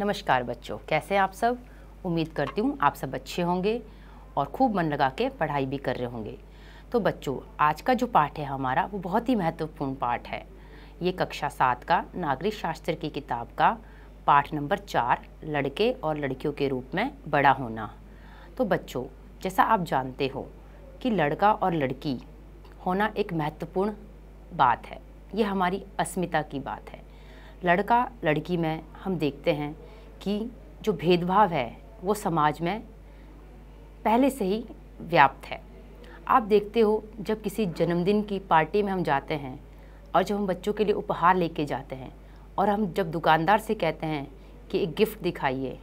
नमस्कार बच्चों कैसे आप सब उम्मीद करती हूँ आप सब अच्छे होंगे और खूब मन लगा के पढ़ाई भी कर रहे होंगे तो बच्चों आज का जो पाठ है हमारा वो बहुत ही महत्वपूर्ण पाठ है ये कक्षा सात का नागरिक शास्त्र की किताब का पाठ नंबर चार लड़के और लड़कियों के रूप में बड़ा होना तो बच्चों जैसा आप जानते हो कि लड़का और लड़की होना एक महत्वपूर्ण बात है ये हमारी अस्मिता की बात है लड़का लड़की में हम देखते हैं कि जो भेदभाव है वो समाज में पहले से ही व्याप्त है आप देखते हो जब किसी जन्मदिन की पार्टी में हम जाते हैं और जब हम बच्चों के लिए उपहार लेके जाते हैं और हम जब दुकानदार से कहते हैं कि एक गिफ्ट दिखाइए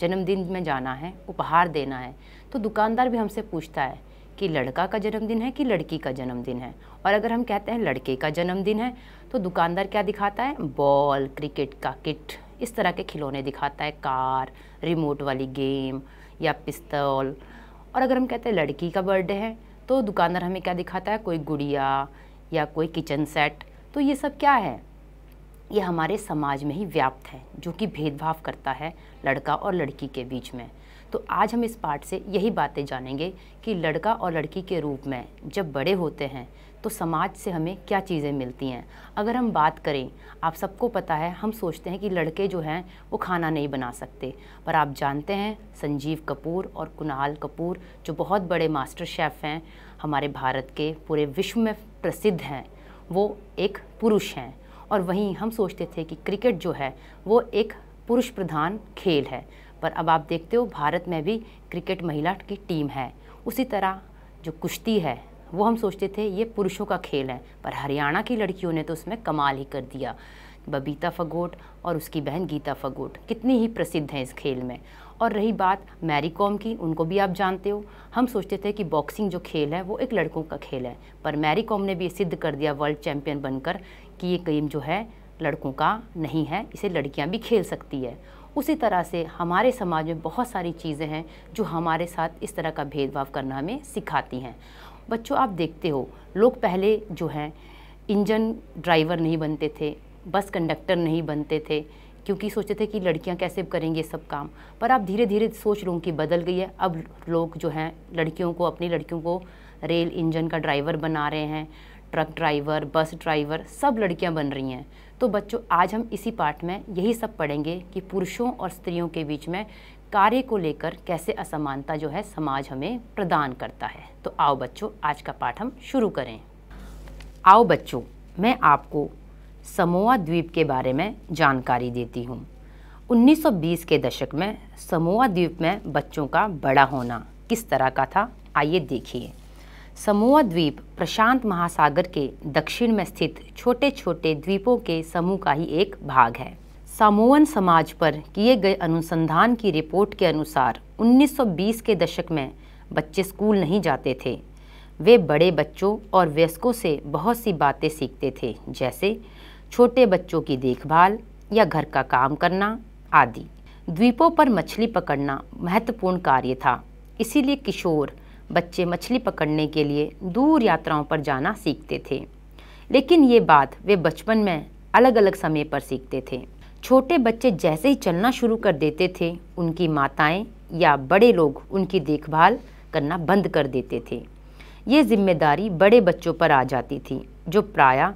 जन्मदिन में जाना है उपहार देना है तो दुकानदार भी हमसे पूछता है कि लड़का का जन्मदिन है कि लड़की का जन्मदिन है और अगर हम कहते हैं लड़के का जन्मदिन है तो दुकानदार क्या दिखाता है बॉल क्रिकेट का किट इस तरह के खिलौने दिखाता है कार रिमोट वाली गेम या पिस्तौल और अगर हम कहते हैं लड़की का बर्थडे है तो दुकानदार हमें क्या दिखाता है कोई गुड़िया या कोई किचन सेट तो ये सब क्या है ये हमारे समाज में ही व्याप्त है जो कि भेदभाव करता है लड़का और लड़की के बीच में तो आज हम इस पार्ट से यही बातें जानेंगे कि लड़का और लड़की के रूप में जब बड़े होते हैं तो समाज से हमें क्या चीज़ें मिलती हैं अगर हम बात करें आप सबको पता है हम सोचते हैं कि लड़के जो हैं वो खाना नहीं बना सकते पर आप जानते हैं संजीव कपूर और कुणाल कपूर जो बहुत बड़े मास्टर शेफ़ हैं हमारे भारत के पूरे विश्व में प्रसिद्ध हैं वो एक पुरुष हैं और वहीं हम सोचते थे कि क्रिकेट जो है वो एक पुरुष प्रधान खेल है पर अब आप देखते हो भारत में भी क्रिकेट महिला की टीम है उसी तरह जो कुश्ती है वो हम सोचते थे ये पुरुषों का खेल है पर हरियाणा की लड़कियों ने तो उसमें कमाल ही कर दिया बबीता फगोट और उसकी बहन गीता फगोट कितनी ही प्रसिद्ध हैं इस खेल में और रही बात मैरी कॉम की उनको भी आप जानते हो हम सोचते थे कि बॉक्सिंग जो खेल है वो एक लड़कों का खेल है पर मैरी कॉम ने भी सिद्ध कर दिया वर्ल्ड चैम्पियन बनकर कि ये गेम जो है लड़कों का नहीं है इसे लड़कियां भी खेल सकती है उसी तरह से हमारे समाज में बहुत सारी चीज़ें हैं जो हमारे साथ इस तरह का भेदभाव करना हमें सिखाती हैं बच्चों आप देखते हो लोग पहले जो हैं इंजन ड्राइवर नहीं बनते थे बस कंडक्टर नहीं बनते थे क्योंकि सोचते थे कि लड़कियां कैसे करेंगे सब काम पर अब धीरे धीरे सोच लोगों की बदल गई है अब लोग जो हैं लड़कियों को अपनी लड़कियों को रेल इंजन का ड्राइवर बना रहे हैं ट्रक ड्राइवर बस ड्राइवर सब लड़कियां बन रही हैं तो बच्चों आज हम इसी पार्ट में यही सब पढ़ेंगे कि पुरुषों और स्त्रियों के बीच में कार्य को लेकर कैसे असमानता जो है समाज हमें प्रदान करता है तो आओ बच्चों आज का पाठ हम शुरू करें आओ बच्चों मैं आपको समोआ द्वीप के बारे में जानकारी देती हूँ 1920 के दशक में समोआ द्वीप में बच्चों का बड़ा होना किस तरह का था आइए देखिए समूह द्वीप प्रशांत महासागर के दक्षिण में स्थित छोटे छोटे द्वीपों के समूह का ही एक भाग है सामोवन समाज पर किए गए अनुसंधान की रिपोर्ट के अनुसार 1920 के दशक में बच्चे स्कूल नहीं जाते थे वे बड़े बच्चों और वयस्कों से बहुत सी बातें सीखते थे जैसे छोटे बच्चों की देखभाल या घर का काम करना आदि द्वीपों पर मछली पकड़ना महत्वपूर्ण कार्य था इसीलिए किशोर बच्चे मछली पकड़ने के लिए दूर यात्राओं पर जाना सीखते थे लेकिन ये बात वे बचपन में अलग अलग समय पर सीखते थे छोटे बच्चे जैसे ही चलना शुरू कर देते थे उनकी माताएं या बड़े लोग उनकी देखभाल करना बंद कर देते थे ये जिम्मेदारी बड़े बच्चों पर आ जाती थी जो प्राय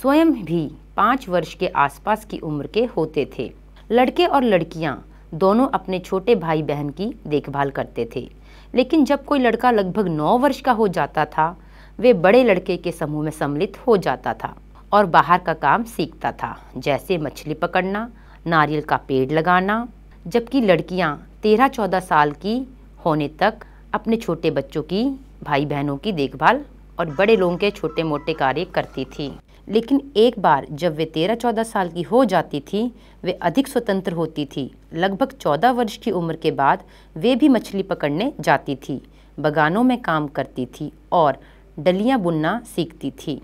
स्वयं भी पाँच वर्ष के आसपास की उम्र के होते थे लड़के और लड़कियाँ दोनों अपने छोटे भाई बहन की देखभाल करते थे लेकिन जब कोई लड़का लगभग नौ वर्ष का हो जाता था वे बड़े लड़के के समूह में सम्मिलित हो जाता था और बाहर का काम सीखता था जैसे मछली पकड़ना नारियल का पेड़ लगाना जबकि लड़कियां तेरह चौदह साल की होने तक अपने छोटे बच्चों की भाई बहनों की देखभाल और बड़े लोगों के छोटे मोटे कार्य करती थी लेकिन एक बार जब वे तेरह चौदह साल की हो जाती थी वे अधिक स्वतंत्र होती थी लगभग चौदह वर्ष की उम्र के बाद वे भी मछली पकड़ने जाती थी बगानों में काम करती थी और डलियाँ बुनना सीखती थी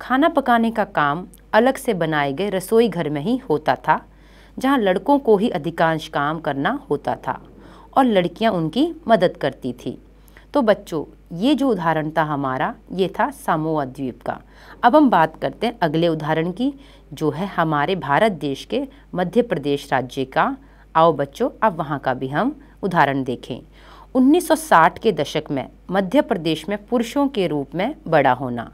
खाना पकाने का काम अलग से बनाए गए रसोई घर में ही होता था जहाँ लड़कों को ही अधिकांश काम करना होता था और लड़कियाँ उनकी मदद करती थी तो बच्चों ये जो उदाहरण था हमारा ये था सामोआ द्वीप का अब हम बात करते हैं अगले उदाहरण की जो है हमारे भारत देश के मध्य प्रदेश राज्य का आओ बच्चों अब वहाँ का भी हम उदाहरण देखें 1960 के दशक में मध्य प्रदेश में पुरुषों के रूप में बड़ा होना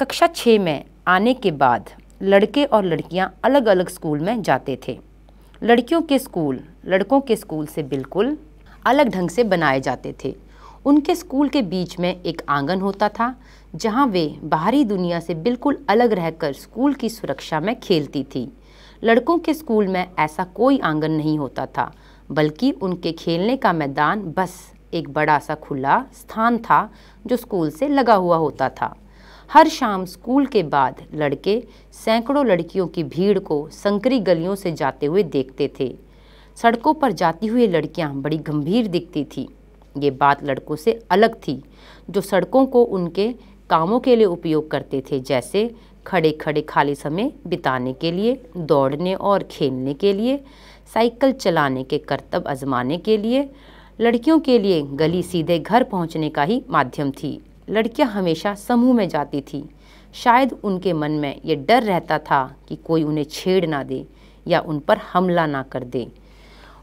कक्षा छः में आने के बाद लड़के और लड़कियाँ अलग अलग स्कूल में जाते थे लड़कियों के स्कूल लड़कों के स्कूल से बिल्कुल अलग ढंग से बनाए जाते थे उनके स्कूल के बीच में एक आंगन होता था जहां वे बाहरी दुनिया से बिल्कुल अलग रहकर स्कूल की सुरक्षा में खेलती थी लड़कों के स्कूल में ऐसा कोई आंगन नहीं होता था बल्कि उनके खेलने का मैदान बस एक बड़ा सा खुला स्थान था जो स्कूल से लगा हुआ होता था हर शाम स्कूल के बाद लड़के सैकड़ों लड़कियों की भीड़ को संकरी गलियों से जाते हुए देखते थे सड़कों पर जाती हुई लड़कियां बड़ी गंभीर दिखती थीं ये बात लड़कों से अलग थी जो सड़कों को उनके कामों के लिए उपयोग करते थे जैसे खड़े खड़े खाली समय बिताने के लिए दौड़ने और खेलने के लिए साइकिल चलाने के कर्तव्य आजमाने के लिए लड़कियों के लिए गली सीधे घर पहुंचने का ही माध्यम थी लड़कियां हमेशा समूह में जाती थीं शायद उनके मन में ये डर रहता था कि कोई उन्हें छेड़ ना दे या उन पर हमला ना कर दे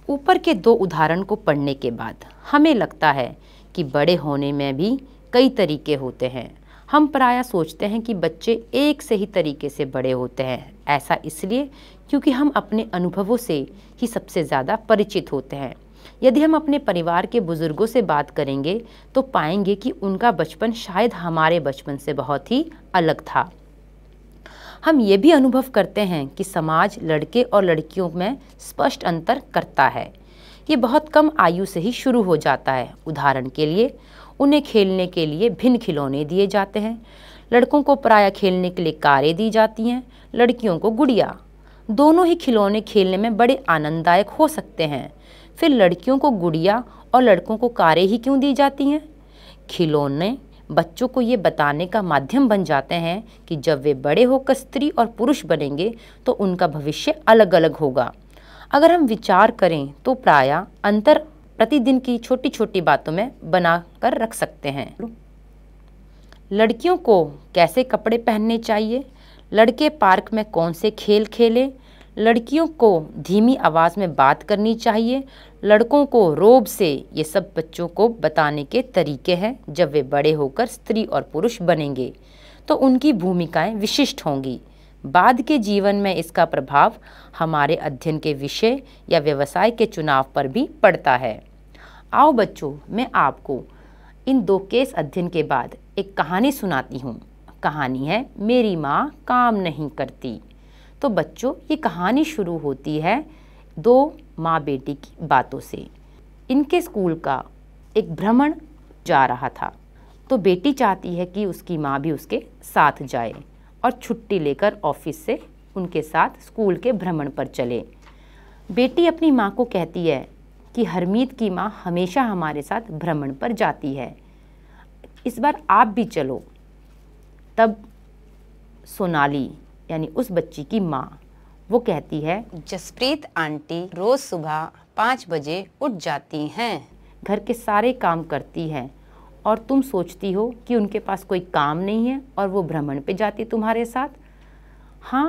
ऊपर के दो उदाहरण को पढ़ने के बाद हमें लगता है कि बड़े होने में भी कई तरीके होते हैं हम प्राय सोचते हैं कि बच्चे एक से ही तरीके से बड़े होते हैं ऐसा इसलिए क्योंकि हम अपने अनुभवों से ही सबसे ज़्यादा परिचित होते हैं यदि हम अपने परिवार के बुज़ुर्गों से बात करेंगे तो पाएंगे कि उनका बचपन शायद हमारे बचपन से बहुत ही अलग था हम ये भी अनुभव करते हैं कि समाज लड़के और लड़कियों में स्पष्ट अंतर करता है ये बहुत कम आयु से ही शुरू हो जाता है उदाहरण के लिए उन्हें खेलने के लिए भिन्न खिलौने दिए जाते हैं लड़कों को प्रायः खेलने के लिए कारें दी जाती हैं लड़कियों को गुड़िया दोनों ही खिलौने खेलने में बड़े आनंददायक हो सकते हैं फिर लड़कियों को गुड़िया और लड़कों को कारें ही क्यों दी जाती हैं खिलौने बच्चों को ये बताने का माध्यम बन जाते हैं कि जब वे बड़े होकर स्त्री और पुरुष बनेंगे तो उनका भविष्य अलग अलग होगा अगर हम विचार करें तो प्राय अंतर प्रतिदिन की छोटी छोटी बातों में बना कर रख सकते हैं लड़कियों को कैसे कपड़े पहनने चाहिए लड़के पार्क में कौन से खेल खेलें लड़कियों को धीमी आवाज़ में बात करनी चाहिए लड़कों को रोब से ये सब बच्चों को बताने के तरीके हैं जब वे बड़े होकर स्त्री और पुरुष बनेंगे तो उनकी भूमिकाएं विशिष्ट होंगी बाद के जीवन में इसका प्रभाव हमारे अध्ययन के विषय या व्यवसाय के चुनाव पर भी पड़ता है आओ बच्चों मैं आपको इन दो केस अध्ययन के बाद एक कहानी सुनाती हूँ कहानी है मेरी माँ काम नहीं करती तो बच्चों ये कहानी शुरू होती है दो माँ बेटी की बातों से इनके स्कूल का एक भ्रमण जा रहा था तो बेटी चाहती है कि उसकी माँ भी उसके साथ जाए और छुट्टी लेकर ऑफिस से उनके साथ स्कूल के भ्रमण पर चले बेटी अपनी माँ को कहती है कि हरमीत की माँ हमेशा हमारे साथ भ्रमण पर जाती है इस बार आप भी चलो तब सोनाली यानी उस बच्ची की माँ वो कहती है जसप्रीत आंटी रोज सुबह पाँच बजे उठ जाती हैं घर के सारे काम करती हैं और तुम सोचती हो कि उनके पास कोई काम नहीं है और वो भ्रमण पे जाती तुम्हारे साथ हाँ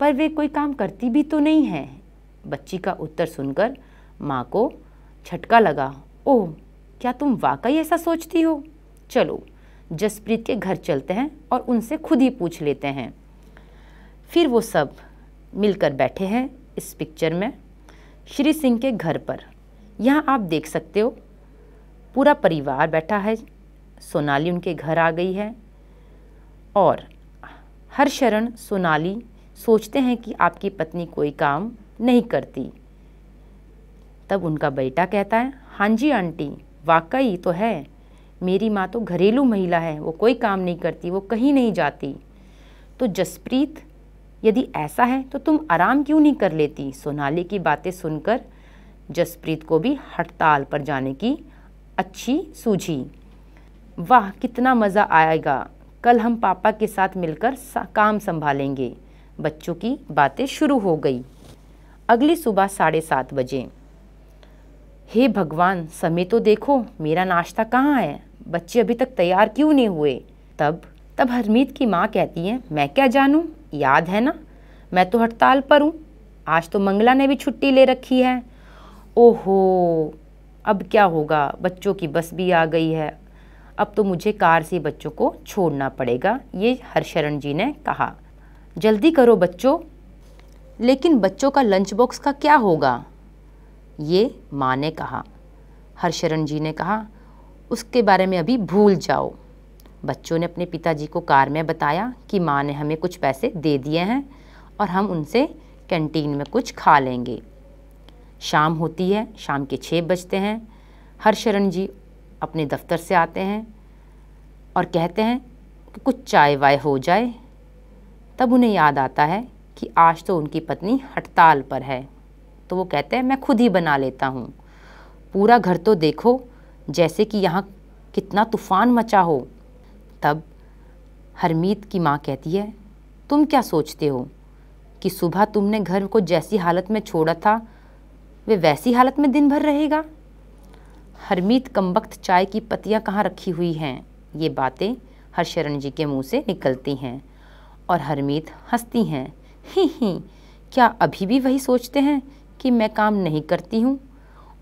पर वे कोई काम करती भी तो नहीं है बच्ची का उत्तर सुनकर माँ को झटका लगा ओह क्या तुम वाकई ऐसा सोचती हो चलो जसप्रीत के घर चलते हैं और उनसे खुद ही पूछ लेते हैं फिर वो सब मिलकर बैठे हैं इस पिक्चर में श्री सिंह के घर पर यहाँ आप देख सकते हो पूरा परिवार बैठा है सोनाली उनके घर आ गई है और हर शरण सोनाली सोचते हैं कि आपकी पत्नी कोई काम नहीं करती तब उनका बेटा कहता है हाँ जी आंटी वाकई तो है मेरी माँ तो घरेलू महिला है वो कोई काम नहीं करती वो कहीं नहीं जाती तो जसप्रीत यदि ऐसा है तो तुम आराम क्यों नहीं कर लेती सोनाली की बातें सुनकर जसप्रीत को भी हड़ताल पर जाने की अच्छी सूझी वाह कितना मज़ा आएगा कल हम पापा के साथ मिलकर सा, काम संभालेंगे बच्चों की बातें शुरू हो गई अगली सुबह साढ़े सात बजे हे भगवान समय तो देखो मेरा नाश्ता कहाँ है बच्चे अभी तक तैयार क्यों नहीं हुए तब तब हरमीत की माँ कहती है मैं क्या जानूँ याद है ना मैं तो हड़ताल पर हूँ आज तो मंगला ने भी छुट्टी ले रखी है ओहो अब क्या होगा बच्चों की बस भी आ गई है अब तो मुझे कार से बच्चों को छोड़ना पड़ेगा ये हरशरण जी ने कहा जल्दी करो बच्चों लेकिन बच्चों का लंच बॉक्स का क्या होगा ये माँ ने कहा हरशरण जी ने कहा उसके बारे में अभी भूल जाओ बच्चों ने अपने पिताजी को कार में बताया कि माँ ने हमें कुछ पैसे दे दिए हैं और हम उनसे कैंटीन में कुछ खा लेंगे शाम होती है शाम के छः बजते हैं हरशरण जी अपने दफ्तर से आते हैं और कहते हैं कि कुछ चाय वाय हो जाए तब उन्हें याद आता है कि आज तो उनकी पत्नी हड़ताल पर है तो वो कहते हैं मैं खुद ही बना लेता हूँ पूरा घर तो देखो जैसे कि यहाँ कितना तूफ़ान मचा हो तब हरमीत की माँ कहती है तुम क्या सोचते हो कि सुबह तुमने घर को जैसी हालत में छोड़ा था वे वैसी हालत में दिन भर रहेगा हरमीत कमबख्त चाय की पत्तियाँ कहाँ रखी हुई हैं ये बातें हरशरण जी के मुंह से निकलती हैं और हरमीत हंसती हैं ही ही क्या अभी भी वही सोचते हैं कि मैं काम नहीं करती हूँ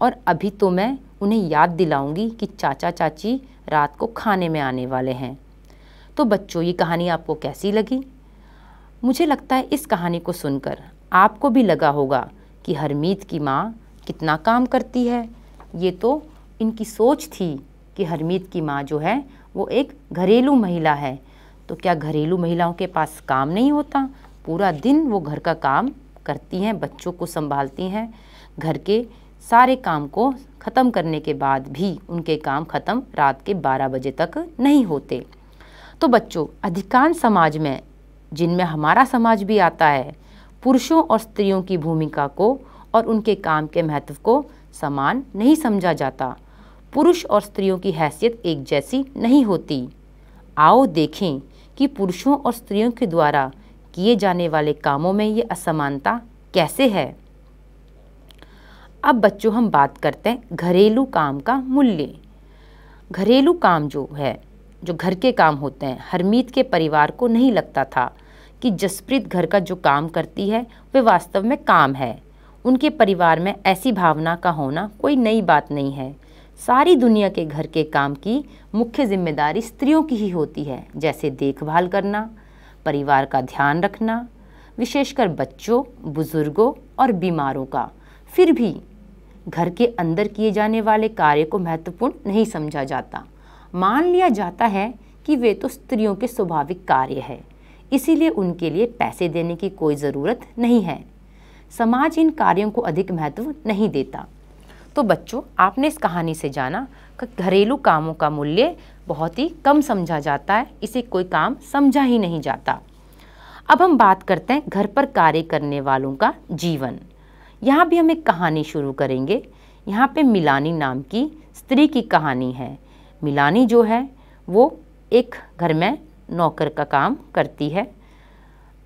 और अभी तो मैं उन्हें याद दिलाऊंगी कि चाचा चाची रात को खाने में आने वाले हैं तो बच्चों ये कहानी आपको कैसी लगी मुझे लगता है इस कहानी को सुनकर आपको भी लगा होगा कि हरमीत की माँ कितना काम करती है ये तो इनकी सोच थी कि हरमीत की माँ जो है वो एक घरेलू महिला है तो क्या घरेलू महिलाओं के पास काम नहीं होता पूरा दिन वो घर का काम करती हैं बच्चों को संभालती हैं घर के सारे काम को ख़त्म करने के बाद भी उनके काम ख़त्म रात के 12 बजे तक नहीं होते तो बच्चों अधिकांश समाज में जिनमें हमारा समाज भी आता है पुरुषों और स्त्रियों की भूमिका को और उनके काम के महत्व को समान नहीं समझा जाता पुरुष और स्त्रियों की हैसियत एक जैसी नहीं होती आओ देखें कि पुरुषों और स्त्रियों के द्वारा किए जाने वाले कामों में ये असमानता कैसे है अब बच्चों हम बात करते हैं घरेलू काम का मूल्य घरेलू काम जो है जो घर के काम होते हैं हरमीत के परिवार को नहीं लगता था कि जसप्रीत घर का जो काम करती है वे वास्तव में काम है उनके परिवार में ऐसी भावना का होना कोई नई बात नहीं है सारी दुनिया के घर के काम की मुख्य जिम्मेदारी स्त्रियों की ही होती है जैसे देखभाल करना परिवार का ध्यान रखना विशेषकर बच्चों बुज़ुर्गों और बीमारों का फिर भी घर के अंदर किए जाने वाले कार्य को महत्वपूर्ण नहीं समझा जाता मान लिया जाता है कि वे तो स्त्रियों के स्वाभाविक कार्य है इसीलिए उनके लिए पैसे देने की कोई ज़रूरत नहीं है समाज इन कार्यों को अधिक महत्व नहीं देता तो बच्चों आपने इस कहानी से जाना कि घरेलू कामों का मूल्य बहुत ही कम समझा जाता है इसे कोई काम समझा ही नहीं जाता अब हम बात करते हैं घर पर कार्य करने वालों का जीवन यहाँ भी हम एक कहानी शुरू करेंगे यहाँ पे मिलानी नाम की स्त्री की कहानी है मिलानी जो है वो एक घर में नौकर का काम करती है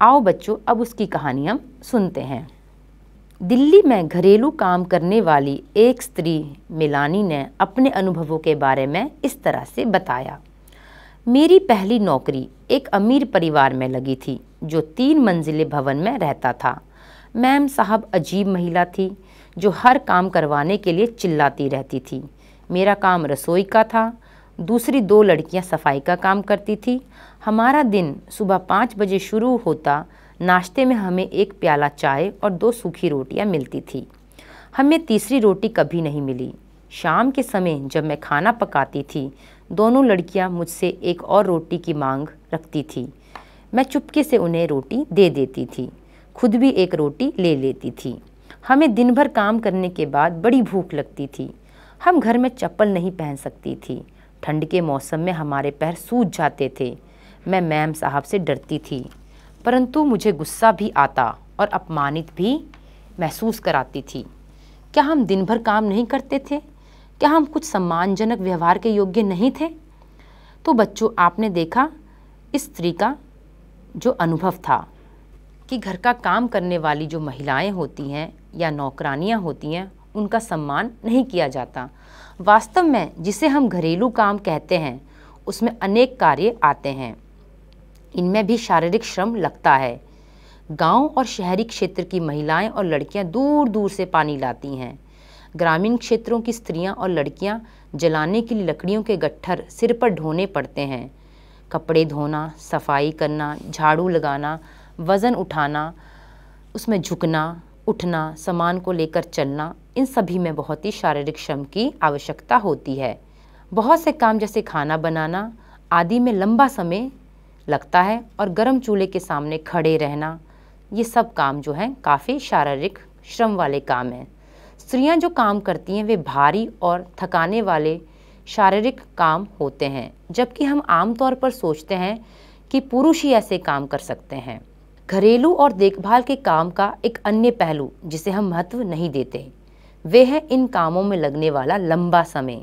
आओ बच्चों अब उसकी कहानी हम सुनते हैं दिल्ली में घरेलू काम करने वाली एक स्त्री मिलानी ने अपने अनुभवों के बारे में इस तरह से बताया मेरी पहली नौकरी एक अमीर परिवार में लगी थी जो तीन मंजिले भवन में रहता था मैम साहब अजीब महिला थी जो हर काम करवाने के लिए चिल्लाती रहती थी मेरा काम रसोई का था दूसरी दो लड़कियां सफाई का काम करती थी हमारा दिन सुबह पाँच बजे शुरू होता नाश्ते में हमें एक प्याला चाय और दो सूखी रोटियां मिलती थी हमें तीसरी रोटी कभी नहीं मिली शाम के समय जब मैं खाना पकाती थी दोनों लड़कियां मुझसे एक और रोटी की मांग रखती थी मैं चुपके से उन्हें रोटी दे देती थी खुद भी एक रोटी ले लेती थी हमें दिन भर काम करने के बाद बड़ी भूख लगती थी हम घर में चप्पल नहीं पहन सकती थी ठंड के मौसम में हमारे पैर सूज जाते थे मैं मैम साहब से डरती थी परंतु मुझे गुस्सा भी आता और अपमानित भी महसूस कराती थी क्या हम दिन भर काम नहीं करते थे क्या हम कुछ सम्मानजनक व्यवहार के योग्य नहीं थे तो बच्चों आपने देखा इस स्त्री का जो अनुभव था कि घर का काम करने वाली जो महिलाएं होती हैं या नौकरानियां होती हैं उनका सम्मान नहीं किया जाता वास्तव में जिसे हम घरेलू काम कहते हैं उसमें अनेक कार्य आते हैं इनमें भी शारीरिक श्रम लगता है गांव और शहरी क्षेत्र की महिलाएं और लड़कियां दूर दूर से पानी लाती हैं ग्रामीण क्षेत्रों की स्त्रियां और लड़कियां जलाने के लिए लकड़ियों के गट्ठर सिर पर ढोने पड़ते हैं कपड़े धोना सफाई करना झाड़ू लगाना वज़न उठाना उसमें झुकना उठना सामान को लेकर चलना इन सभी में बहुत ही शारीरिक श्रम की आवश्यकता होती है बहुत से काम जैसे खाना बनाना आदि में लंबा समय लगता है और गर्म चूल्हे के सामने खड़े रहना ये सब काम जो है काफ़ी शारीरिक श्रम वाले काम हैं स्त्रियां जो काम करती हैं वे भारी और थकाने वाले शारीरिक काम होते हैं जबकि हम आमतौर पर सोचते हैं कि पुरुष ही ऐसे काम कर सकते हैं घरेलू और देखभाल के काम का एक अन्य पहलू जिसे हम महत्व नहीं देते वे हैं इन कामों में लगने वाला लंबा समय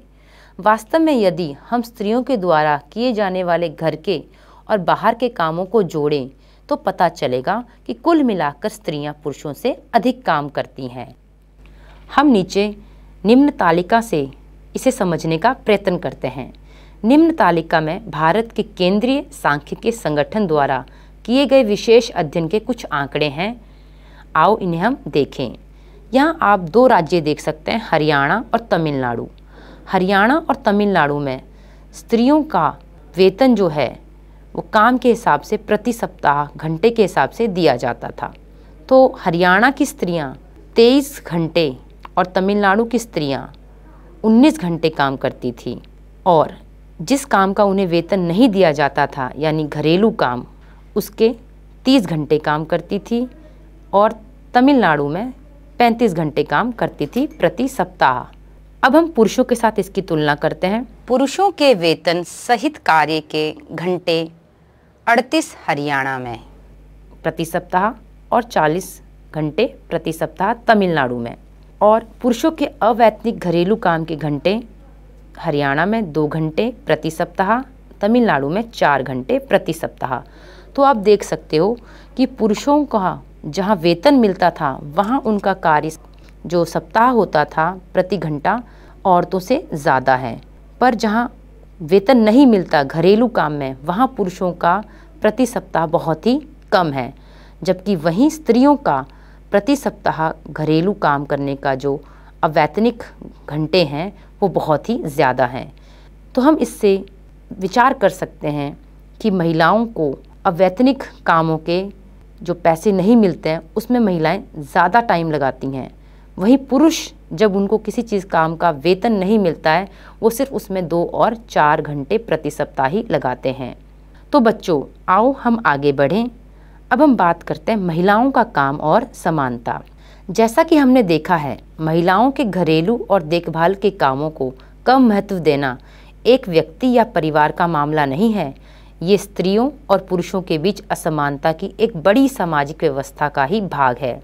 वास्तव में यदि हम स्त्रियों के द्वारा किए जाने वाले घर के और बाहर के कामों को जोड़ें तो पता चलेगा कि कुल मिलाकर स्त्रियां पुरुषों से अधिक काम करती हैं हम नीचे निम्न तालिका से इसे समझने का प्रयत्न करते हैं निम्न तालिका में भारत के केंद्रीय सांख्यिकी संगठन द्वारा किए गए विशेष अध्ययन के कुछ आंकड़े हैं आओ इन्हें हम देखें यहाँ आप दो राज्य देख सकते हैं हरियाणा और तमिलनाडु हरियाणा और तमिलनाडु में स्त्रियों का वेतन जो है वो काम के हिसाब से प्रति सप्ताह घंटे के हिसाब से दिया जाता था तो हरियाणा की स्त्रियाँ तेईस घंटे और तमिलनाडु की स्त्रियाँ उन्नीस घंटे काम करती थी और जिस काम का उन्हें वेतन नहीं दिया जाता था यानी घरेलू काम उसके तीस घंटे काम करती थी और तमिलनाडु में 35 घंटे काम करती थी प्रति सप्ताह अब हम पुरुषों के साथ इसकी तुलना करते हैं पुरुषों के वेतन सहित कार्य के घंटे 38 हरियाणा में प्रति सप्ताह और 40 घंटे प्रति सप्ताह तमिलनाडु में और पुरुषों के अवैतनिक घरेलू काम के घंटे हरियाणा में दो घंटे प्रति सप्ताह तमिलनाडु में चार घंटे प्रति सप्ताह तो आप देख सकते हो कि पुरुषों का जहाँ वेतन मिलता था वहाँ उनका कार्य जो सप्ताह होता था प्रति घंटा औरतों से ज़्यादा है पर जहाँ वेतन नहीं मिलता घरेलू काम में वहाँ पुरुषों का प्रति सप्ताह बहुत ही कम है जबकि वहीं स्त्रियों का प्रति सप्ताह घरेलू काम करने का जो अवैतनिक घंटे हैं वो बहुत ही ज़्यादा हैं तो हम इससे विचार कर सकते हैं कि महिलाओं को अवैतनिक कामों के जो पैसे नहीं मिलते हैं उसमें महिलाएं ज़्यादा टाइम लगाती हैं वहीं पुरुष जब उनको किसी चीज़ काम का वेतन नहीं मिलता है वो सिर्फ उसमें दो और चार घंटे प्रति सप्ताह ही लगाते हैं तो बच्चों आओ हम आगे बढ़ें अब हम बात करते हैं महिलाओं का काम और समानता जैसा कि हमने देखा है महिलाओं के घरेलू और देखभाल के कामों को कम महत्व देना एक व्यक्ति या परिवार का मामला नहीं है ये स्त्रियों और पुरुषों के बीच असमानता की एक बड़ी सामाजिक व्यवस्था का ही भाग है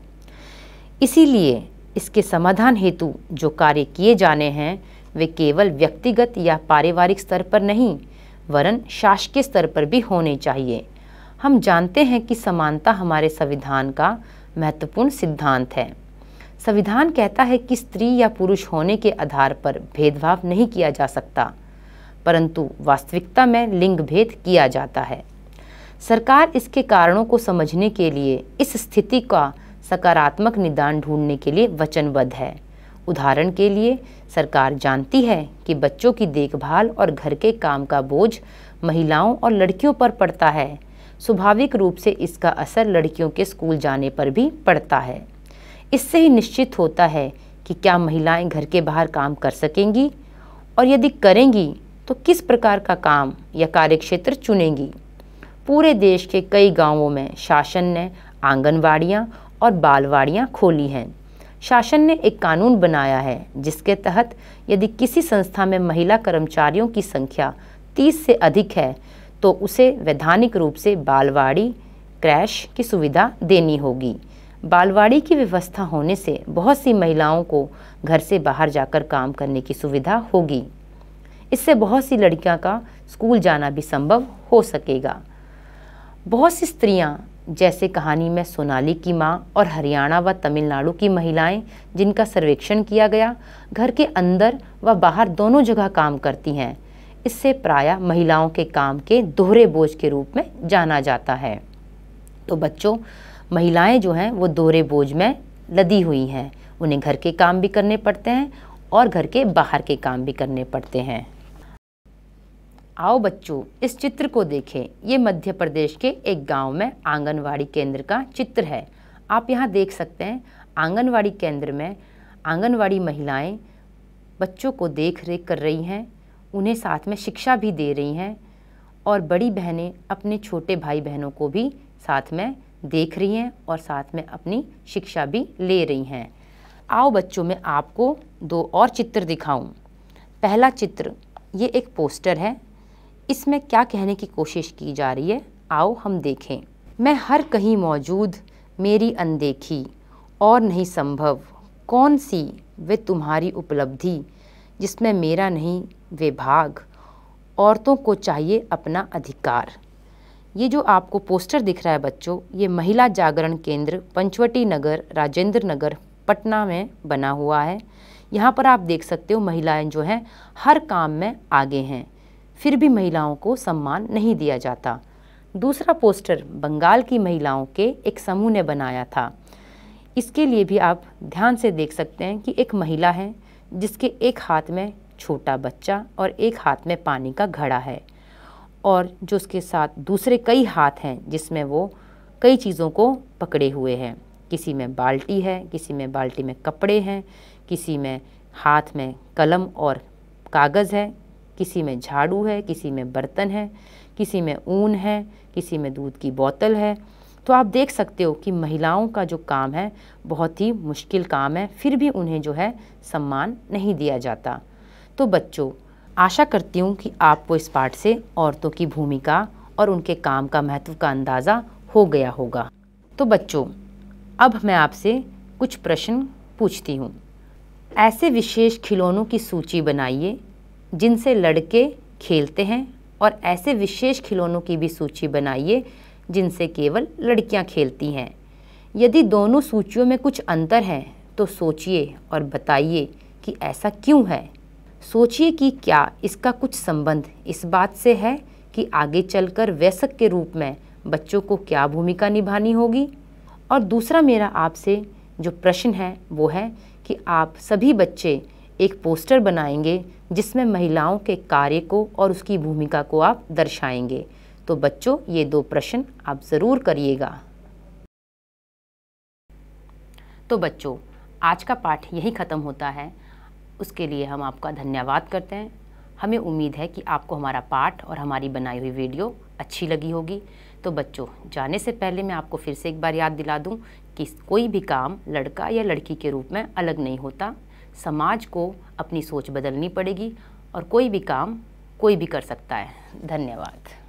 इसीलिए इसके समाधान हेतु जो कार्य किए जाने हैं वे केवल व्यक्तिगत या पारिवारिक स्तर पर नहीं वरन शासकीय स्तर पर भी होने चाहिए हम जानते हैं कि समानता हमारे संविधान का महत्वपूर्ण सिद्धांत है संविधान कहता है कि स्त्री या पुरुष होने के आधार पर भेदभाव नहीं किया जा सकता परंतु वास्तविकता में लिंग भेद किया जाता है सरकार इसके कारणों को समझने के लिए इस स्थिति का सकारात्मक निदान ढूंढने के लिए वचनबद्ध है उदाहरण के लिए सरकार जानती है कि बच्चों की देखभाल और घर के काम का बोझ महिलाओं और लड़कियों पर पड़ता है स्वाभाविक रूप से इसका असर लड़कियों के स्कूल जाने पर भी पड़ता है इससे ही निश्चित होता है कि क्या महिलाएं घर के बाहर काम कर सकेंगी और यदि करेंगी तो किस प्रकार का काम या कार्यक्षेत्र चुनेंगी पूरे देश के कई गांवों में शासन ने आंगनवाड़ियाँ और बालवाड़ियाँ खोली हैं शासन ने एक कानून बनाया है जिसके तहत यदि किसी संस्था में महिला कर्मचारियों की संख्या 30 से अधिक है तो उसे वैधानिक रूप से बालवाड़ी क्रैश की सुविधा देनी होगी बालवाड़ी की व्यवस्था होने से बहुत सी महिलाओं को घर से बाहर जाकर काम करने की सुविधा होगी इससे बहुत सी लड़कियां का स्कूल जाना भी संभव हो सकेगा बहुत सी स्त्रियां जैसे कहानी में सोनाली की माँ और हरियाणा व तमिलनाडु की महिलाएं जिनका सर्वेक्षण किया गया घर के अंदर व बाहर दोनों जगह काम करती हैं इससे प्रायः महिलाओं के काम के दोहरे बोझ के रूप में जाना जाता है तो बच्चों महिलाएं जो हैं वो दोहरे बोझ में लदी हुई हैं उन्हें घर के काम भी करने पड़ते हैं और घर के बाहर के काम भी करने पड़ते हैं आओ बच्चों इस चित्र को देखें ये मध्य प्रदेश के एक गांव में आंगनवाड़ी केंद्र का चित्र है आप यहाँ देख सकते हैं आंगनवाड़ी केंद्र में आंगनवाड़ी महिलाएं बच्चों को देख रेख कर रही हैं उन्हें साथ में शिक्षा भी दे रही हैं और बड़ी बहनें अपने छोटे भाई बहनों को भी साथ में देख रही हैं और साथ में अपनी शिक्षा भी ले रही हैं आओ बच्चों में आपको दो और चित्र दिखाऊं। पहला चित्र ये एक पोस्टर है इसमें क्या कहने की कोशिश की जा रही है आओ हम देखें मैं हर कहीं मौजूद मेरी अनदेखी और नहीं संभव कौन सी वे तुम्हारी उपलब्धि जिसमें मेरा नहीं वे भाग औरतों को चाहिए अपना अधिकार ये जो आपको पोस्टर दिख रहा है बच्चों ये महिला जागरण केंद्र पंचवटी नगर राजेंद्र नगर पटना में बना हुआ है यहाँ पर आप देख सकते हो महिलाएं जो हैं हर काम में आगे हैं फिर भी महिलाओं को सम्मान नहीं दिया जाता दूसरा पोस्टर बंगाल की महिलाओं के एक समूह ने बनाया था इसके लिए भी आप ध्यान से देख सकते हैं कि एक महिला है जिसके एक हाथ में छोटा बच्चा और एक हाथ में पानी का घड़ा है और जो उसके साथ दूसरे कई हाथ हैं जिसमें वो कई चीज़ों को पकड़े हुए हैं किसी में बाल्टी है किसी में बाल्टी में कपड़े हैं किसी में हाथ में कलम और कागज़ है किसी में झाड़ू है किसी में बर्तन है किसी में ऊन है किसी में दूध की बोतल है तो आप देख सकते हो कि महिलाओं का जो काम है बहुत ही मुश्किल काम है फिर भी उन्हें जो है सम्मान नहीं दिया जाता तो बच्चों आशा करती हूँ कि आपको इस पाठ से औरतों की भूमिका और उनके काम का महत्व का अंदाज़ा हो गया होगा तो बच्चों अब मैं आपसे कुछ प्रश्न पूछती हूँ ऐसे विशेष खिलौनों की सूची बनाइए जिनसे लड़के खेलते हैं और ऐसे विशेष खिलौनों की भी सूची बनाइए जिनसे केवल लड़कियां खेलती हैं यदि दोनों सूचियों में कुछ अंतर है तो सोचिए और बताइए कि ऐसा क्यों है सोचिए कि क्या इसका कुछ संबंध इस बात से है कि आगे चलकर व्यसक के रूप में बच्चों को क्या भूमिका निभानी होगी और दूसरा मेरा आपसे जो प्रश्न है वो है कि आप सभी बच्चे एक पोस्टर बनाएंगे जिसमें महिलाओं के कार्य को और उसकी भूमिका को आप दर्शाएंगे तो बच्चों ये दो प्रश्न आप ज़रूर करिएगा तो बच्चों आज का पाठ यही ख़त्म होता है उसके लिए हम आपका धन्यवाद करते हैं हमें उम्मीद है कि आपको हमारा पाठ और हमारी बनाई हुई वीडियो अच्छी लगी होगी तो बच्चों जाने से पहले मैं आपको फिर से एक बार याद दिला दूं कि कोई भी काम लड़का या लड़की के रूप में अलग नहीं होता समाज को अपनी सोच बदलनी पड़ेगी और कोई भी काम कोई भी कर सकता है धन्यवाद